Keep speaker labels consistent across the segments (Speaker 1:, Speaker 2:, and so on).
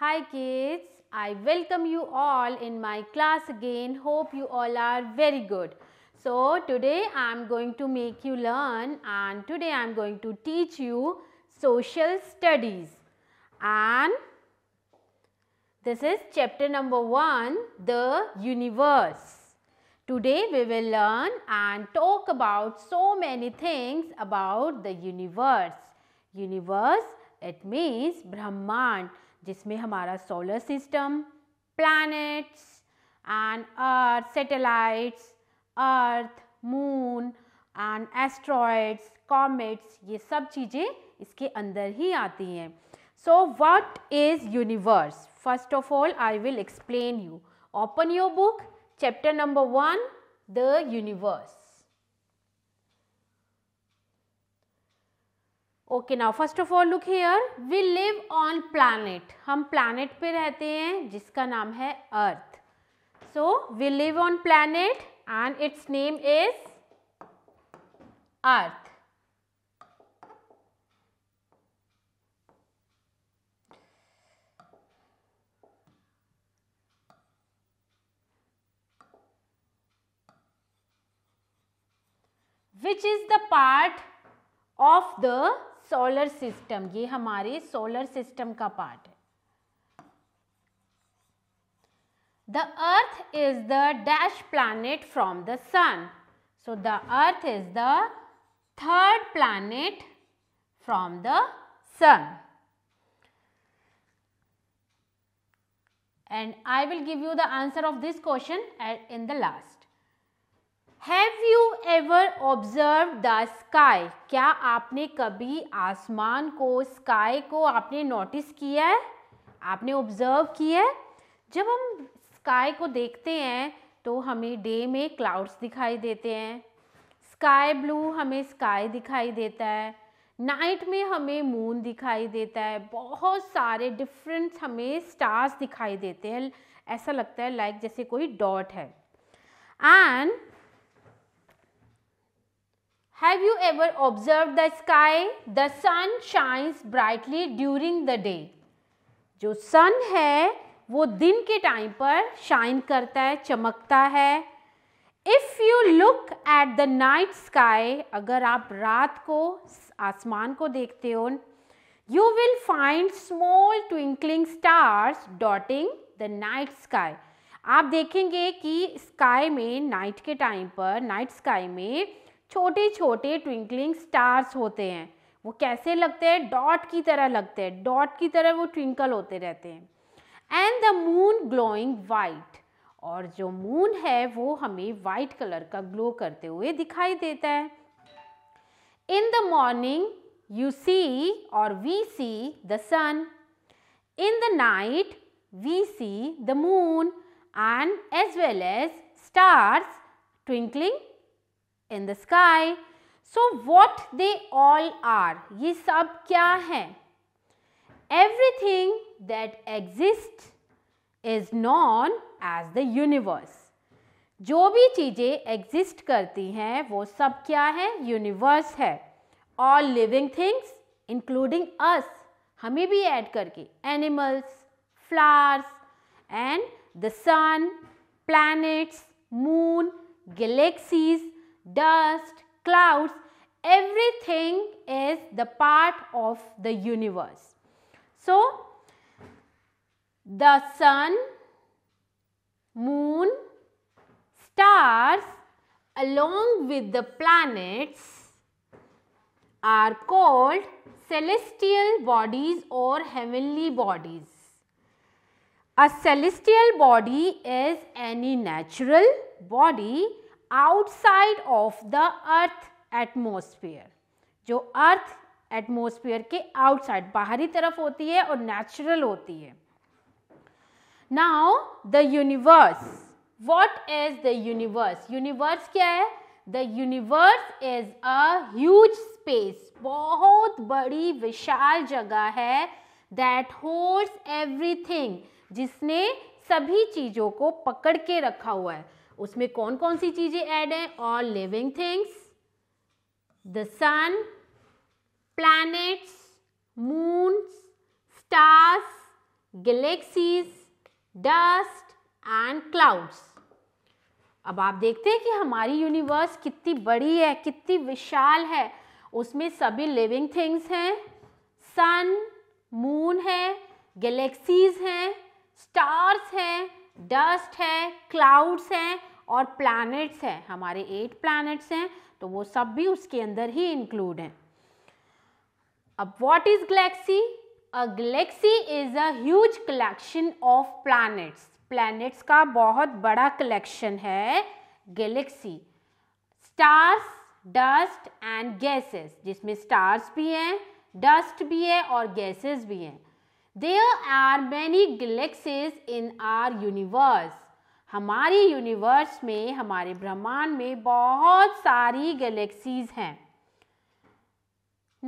Speaker 1: Hi kids, I welcome you all in my class again. Hope you all are very good. So today I am going to make you learn and today I am going to teach you social studies. And this is chapter number 1, the universe. Today we will learn and talk about so many things about the universe. Universe, it means Brahman. जिसमें हमारा solar system planets and earth satellites earth moon and asteroids comets ये सब चीज़ें इसके अंदर ही आती हैं so what is universe first of all I will explain you open your book chapter number one the universe okay now first of all look here we live on planet हम planet पे रहते हैं जिसका नाम है earth so we live on planet and its name is earth which is the part of the solar system ये हमारे solar system का पार्ट है the earth is the dash planet from the sun so the earth is the third planet from the sun and i will give you the answer of this question in the last have you ever observe the sky क्या आपने कभी आसमान को sky को आपने notice किया है आपने ऑब्जर्व किया है जब हम स्काई को देखते हैं तो हमें डे में क्लाउड्स दिखाई देते हैं स्काई ब्लू हमें स्काई दिखाई देता है नाइट में हमें मून दिखाई देता है बहुत सारे डिफरेंट हमें स्टार्स दिखाई देते हैं ऐसा लगता है लाइक like जैसे कोई डॉट है and have you ever observe the sky the sun shines brightly during the day जो सन है वो दिन के टाइम पर शाइन करता है चमकता है if you look at the night sky अगर आप रात को आसमान को देखते हो you will find small twinkling stars dotting the night sky आप देखेंगे कि स्काई में नाइट के टाइम पर नाइट स्काई में छोटे छोटे ट्विंकलिंग स्टार्स होते हैं वो कैसे लगते हैं डॉट की तरह लगते हैं डॉट की तरह वो ट्विंकल होते रहते हैं and the moon glowing white और जो मून है वो हमें वाइट कलर का ग्लो करते हुए दिखाई देता है in the morning you see और we see the sun in the night we see the moon and as well as stars twinkling in the sky so what they all are ये सब क्या है everything that exist is known as the universe जो भी चीज़ें exist करती हैं वो सब क्या है यूनिवर्स है all living things including us हमें भी ऐड करके animals flowers and the sun planets moon galaxies dust, clouds, everything is the part of the universe. So, the sun, moon, stars along with the planets are called celestial bodies or heavenly bodies. A celestial body is any natural body outside of the earth atmosphere जो earth atmosphere के outside बाहरी तरफ होती है और natural होती है now the universe what is the universe universe क्या है the universe is as space बहुत बड़ी विशाल जगह है दैट एवरी थिंग जिसने सभी चीज़ों को पकड़ के रखा हुआ है उसमें कौन कौन सी चीज़ें ऐड हैं all living things the sun planets moons stars galaxies dust and clouds अब आप देखते हैं कि हमारी यूनिवर्स कितनी बड़ी है कितनी विशाल है उसमें सभी लिविंग थिंग्स हैं सन मून है गैलेक्सीज हैं स्टार्स हैं डस्ट है क्लाउड्स हैं और प्लैनेट्स हैं हमारे एट प्लैनेट्स हैं तो वो सब भी उसके अंदर ही इंक्लूड हैं अब what is galaxy a galaxy is a huge collection of planets planets का बहुत बड़ा कलेक्शन है galaxy stars dust and gases जिसमें स्टार्स भी हैं डस्ट भी है और गैसेस भी हैं there are many galaxies in our universe हमारी यूनिवर्स में हमारे ब्रह्मांड में बहुत सारी गैलेक्सीज हैं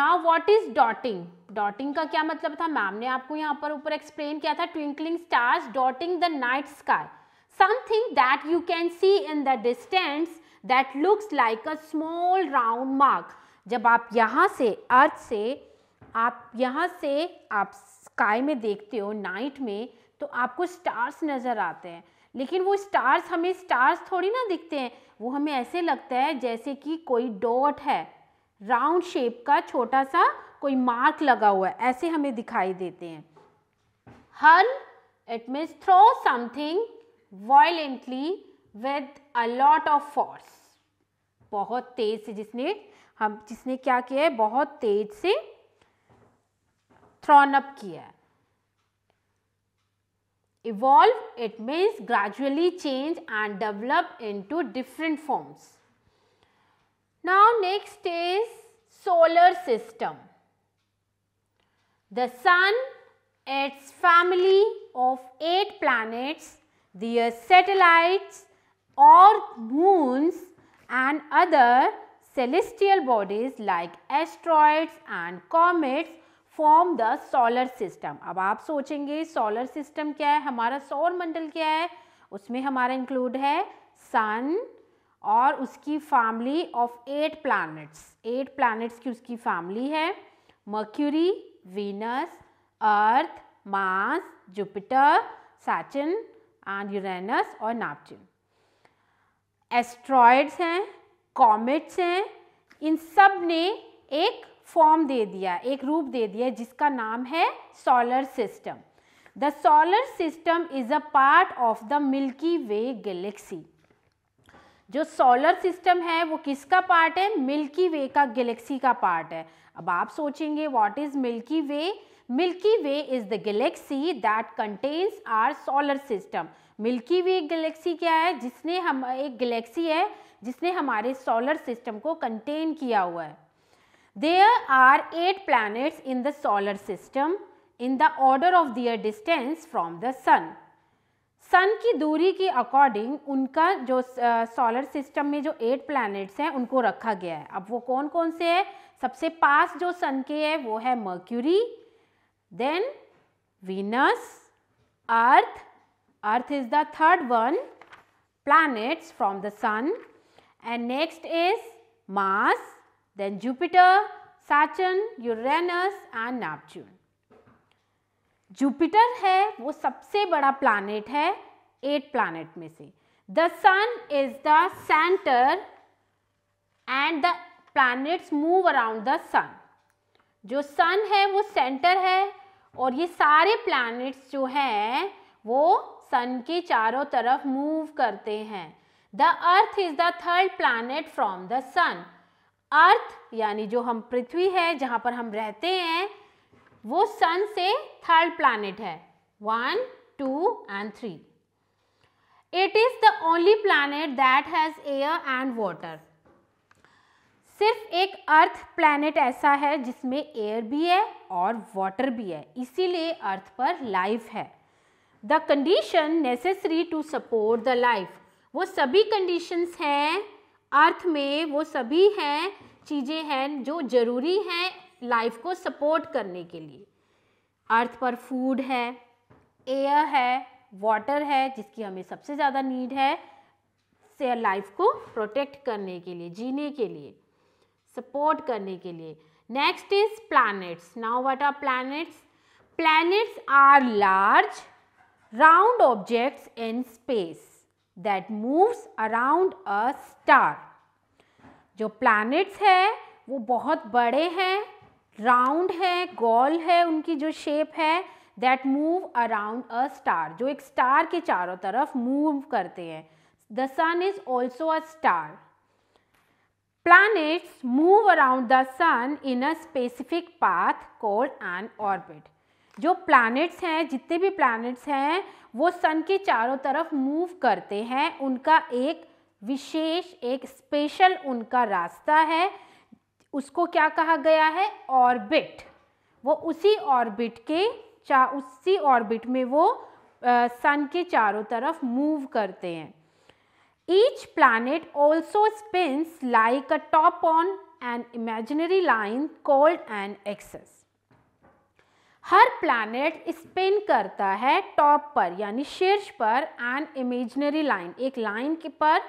Speaker 1: now what is dotting dotting का क्या मतलब था मैम ने आपको यहाँ पर ऊपर एक्सप्लेन किया था twinkling stars dotting the night sky something that you can see in the distance that looks like a small round mark जब आप यहाँ से अर्थ से आप यहाँ से आप स्काई में देखते हो नाइट में तो आपको स्टार्स नज़र आते हैं लेकिन वो स्टार्स हमें स्टार्स थोड़ी ना दिखते हैं वो हमें ऐसे लगता है जैसे कि कोई डॉट है राउंड शेप का छोटा सा कोई मार्क लगा हुआ है ऐसे हमें दिखाई देते हैं hurl it means throw something violently with a lot of force बहुत तेज से जिसने हम जिसने क्या किया है बहुत तेज से thrown up Kiya evolve it means gradually change and develop into different forms now next is solar system the sun its family of 8 planets their satellites or moons and other celestial bodies like asteroids and comets form the solar system अब आप सोचेंगे solar system क्या है हमारा सौर मंडल क्या है उसमें हमारा इंक्लूड है सन और उसकी family of eight planets eight planets की उसकी फैमिली है Mercury Venus Earth Mars Jupiter Saturn and Uranus और नापचिन एस्ट्रॉयड्स हैं कॉमेट्स हैं इन सब ने एक फॉर्म दे दिया एक रूप दे दिया जिसका नाम है solar system the solar system is a part of the Milky Way galaxy जो सोलर सिस्टम है वो किसका पार्ट है मिल्की वे का गैलेक्सी का पार्ट है अब आप सोचेंगे what is Milky Way Milky Way is the galaxy that contains our solar system Milky Way galaxy क्या है जिसने हम एक गैलेक्सी है जिसने हमारे सोलर सिस्टम को कंटेन किया हुआ है there are eight planets in the solar system in the order of their distance from the sun sun की दूरी के अकॉर्डिंग उनका जो सोलर सिस्टम में जो एट प्लैनेट्स हैं उनको रखा गया है अब वो कौन कौन से है सबसे पास जो सन के है वो है Mercury then Venus Earth Earth is the third one planets from the sun and next is Mars then Jupiter, Saturn, Uranus and Neptune. Jupiter है वो सबसे बड़ा प्लानट है एट प्लानट में से the sun is the centre and the planets move around the sun जो sun है वो सेंटर है और ये सारे प्लैनेट्स जो हैं वो सन के चारों तरफ मूव करते हैं the earth is the third planet from the sun Earth यानी जो हम पृथ्वी है जहां पर हम रहते हैं वो सन से थर्ड प्लानिट है one two and three it is the only planet that has air and water सिर्फ एक अर्थ प्लानिट ऐसा है जिसमें एयर भी है और वाटर भी है इसीलिए अर्थ पर लाइफ है the condition necessary to support the life वो सभी कंडीशंस हैं अर्थ में वो सभी हैं चीज़ें हैं जो ज़रूरी हैं लाइफ को सपोर्ट करने के लिए अर्थ पर फूड है एयर है वाटर है जिसकी हमें सबसे ज़्यादा नीड है से लाइफ को प्रोटेक्ट करने के लिए जीने के लिए सपोर्ट करने के लिए next is planets now what are planets planets are large round objects in space that moves around a star जो प्लैनेट्स है वो बहुत बड़े हैं राउंड है गोल है उनकी जो शेप है that move around a star जो एक स्टार के चारों तरफ मूव करते हैं the sun is also a star planets move around the sun in a specific path called an orbit जो प्लैनेट्स हैं जितने भी प्लैनेट्स हैं वो सन के चारों तरफ मूव करते हैं उनका एक विशेष एक स्पेशल उनका रास्ता है उसको क्या कहा गया है ऑर्बिट वो उसी ऑर्बिट के चा उसी ऑर्बिट में वो सन के चारों तरफ मूव करते हैं each planet also spins like a top on an imaginary line called an axis हर प्लैनेट स्पिन करता है टॉप पर यानी शीर्ष पर एन इमेजनरी लाइन एक लाइन के पर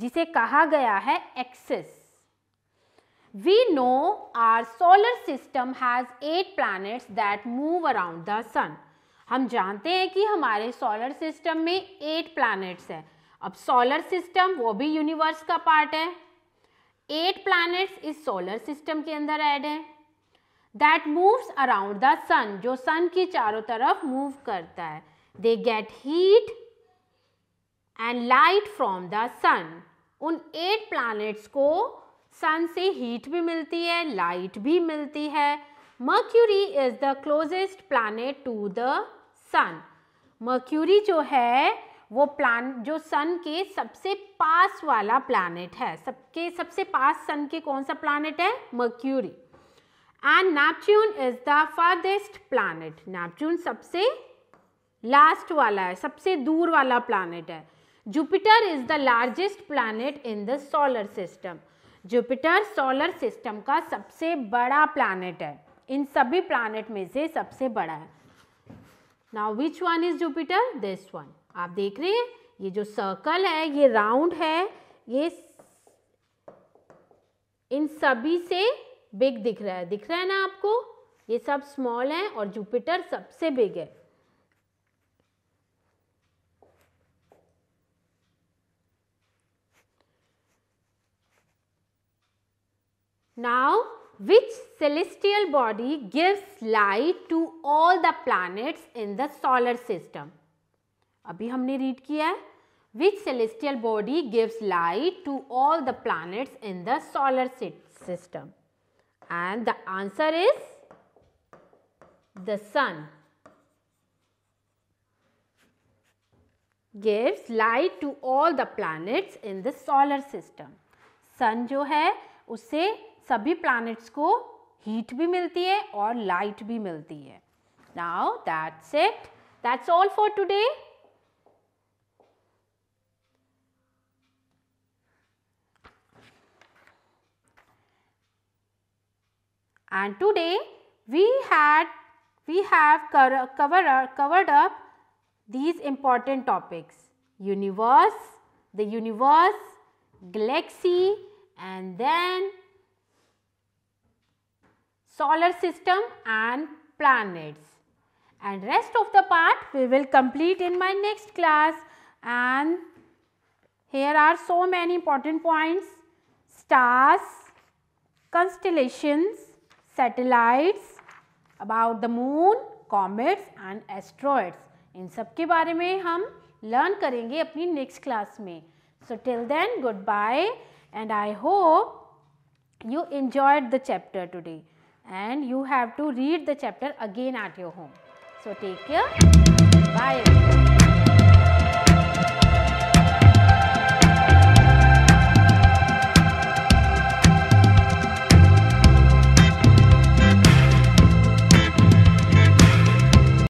Speaker 1: जिसे कहा गया है axis we know our solar system has eight planets that move around the sun हम जानते हैं कि हमारे सोलर सिस्टम में एट प्लैनेट्स हैं अब सोलर सिस्टम वो भी यूनिवर्स का पार्ट है एट प्लैनेट्स इस सोलर सिस्टम के अंदर ऐड है that moves around the sun जो सन की चारों तरफ मूव करता है they get heat and light from the sun उन एट प्लानिट्स को सन से हीट भी मिलती है लाइट भी मिलती है Mercury is the closest planet to the sun Mercury जो है वो प्लान जो सन के सबसे पास वाला प्लानट है सबके सबसे पास सन के कौन सा प्लानट है Mercury and Neptune is the farthest planet Neptune सबसे लास्ट वाला है सबसे दूर वाला प्लानट है Jupiter is the largest planet in the solar system Jupiter solar system का सबसे बड़ा प्लानट है इन सभी प्लानट में से सबसे बड़ा है now which one is Jupiter this one आप देख रहे हैं ये जो सर्कल है ये राउंड है ये इन सभी से बिग दिख रहा है दिख रहा है ना आपको ये सब स्मॉल है और जुपिटर सबसे बिग है now which celestial body gives light to all the planets in the solar system अभी हमने रीड किया है which celestial body gives light to all the planets in the solar system and the answer is the sun gives light to all the planets in the solar system. Sun jo hai, usse sabhi planets ko heat bhi milti hai aur light bhi milti hai. Now that's it. That's all for today. And today we had we have covered, covered up these important topics universe, the universe, galaxy and then solar system and planets. And rest of the part we will complete in my next class and here are so many important points stars, constellations, satellites about the moon comets and asteroids इन सब के बारे में हम learn करेंगे अपनी next class में so till then good bye and I hope you enjoyed the chapter today and you have to read the chapter again at your home so take care bye